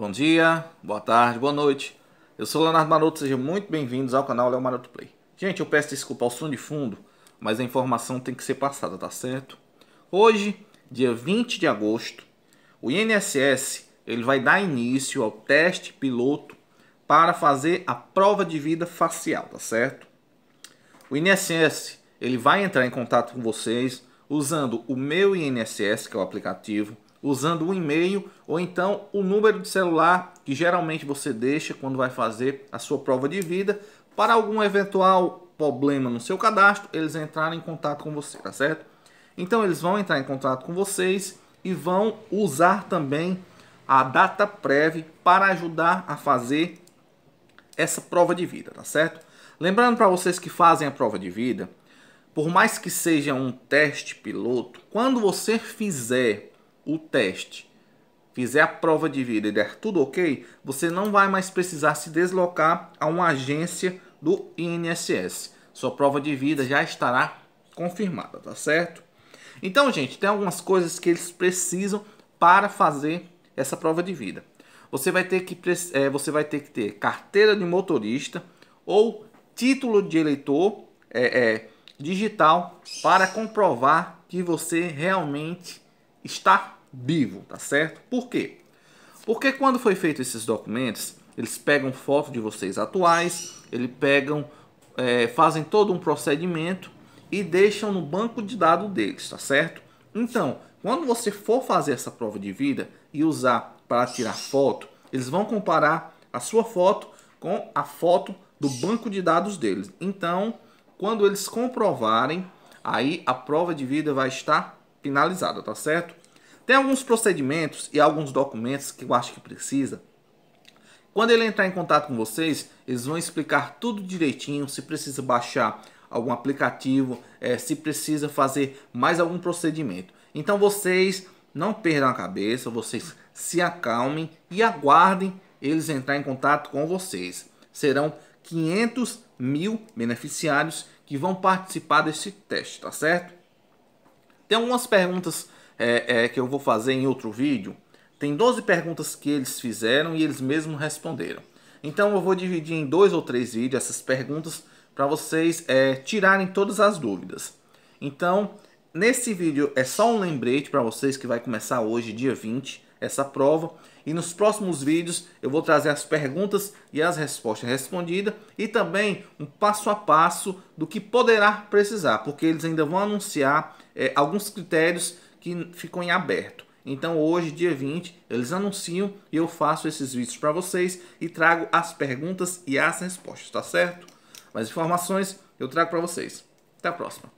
Bom dia, boa tarde, boa noite. Eu sou Leonardo Maroto, sejam muito bem-vindos ao canal Léo Maroto Play. Gente, eu peço desculpa ao som de fundo, mas a informação tem que ser passada, tá certo? Hoje, dia 20 de agosto, o INSS ele vai dar início ao teste piloto para fazer a prova de vida facial, tá certo? O INSS ele vai entrar em contato com vocês usando o meu INSS, que é o aplicativo, usando um e-mail ou então o número de celular que geralmente você deixa quando vai fazer a sua prova de vida para algum eventual problema no seu cadastro, eles entrarem em contato com você, tá certo? Então eles vão entrar em contato com vocês e vão usar também a data prévia para ajudar a fazer essa prova de vida, tá certo? Lembrando para vocês que fazem a prova de vida, por mais que seja um teste piloto, quando você fizer o teste, fizer a prova de vida e der tudo ok, você não vai mais precisar se deslocar a uma agência do INSS. Sua prova de vida já estará confirmada, tá certo? Então, gente, tem algumas coisas que eles precisam para fazer essa prova de vida. Você vai ter que, é, você vai ter, que ter carteira de motorista ou título de eleitor é, é, digital para comprovar que você realmente está vivo, tá certo? Por quê? Porque quando foi feito esses documentos, eles pegam foto de vocês atuais, eles pegam, é, fazem todo um procedimento e deixam no banco de dados deles, tá certo? Então, quando você for fazer essa prova de vida e usar para tirar foto, eles vão comparar a sua foto com a foto do banco de dados deles. Então, quando eles comprovarem, aí a prova de vida vai estar finalizada, tá certo? Tem alguns procedimentos e alguns documentos que eu acho que precisa. Quando ele entrar em contato com vocês, eles vão explicar tudo direitinho, se precisa baixar algum aplicativo, é, se precisa fazer mais algum procedimento. Então vocês não perdam a cabeça, vocês se acalmem e aguardem eles entrar em contato com vocês. Serão 500 mil beneficiários que vão participar desse teste, tá certo? Tem algumas perguntas é, é, que eu vou fazer em outro vídeo, tem 12 perguntas que eles fizeram e eles mesmos responderam. Então eu vou dividir em dois ou três vídeos essas perguntas para vocês é, tirarem todas as dúvidas. Então, nesse vídeo é só um lembrete para vocês que vai começar hoje, dia 20, essa prova. E nos próximos vídeos eu vou trazer as perguntas e as respostas respondidas e também um passo a passo do que poderá precisar, porque eles ainda vão anunciar é, alguns critérios que ficou em aberto. Então hoje, dia 20, eles anunciam e eu faço esses vídeos para vocês e trago as perguntas e as respostas, tá certo? Mais informações eu trago para vocês. Até a próxima.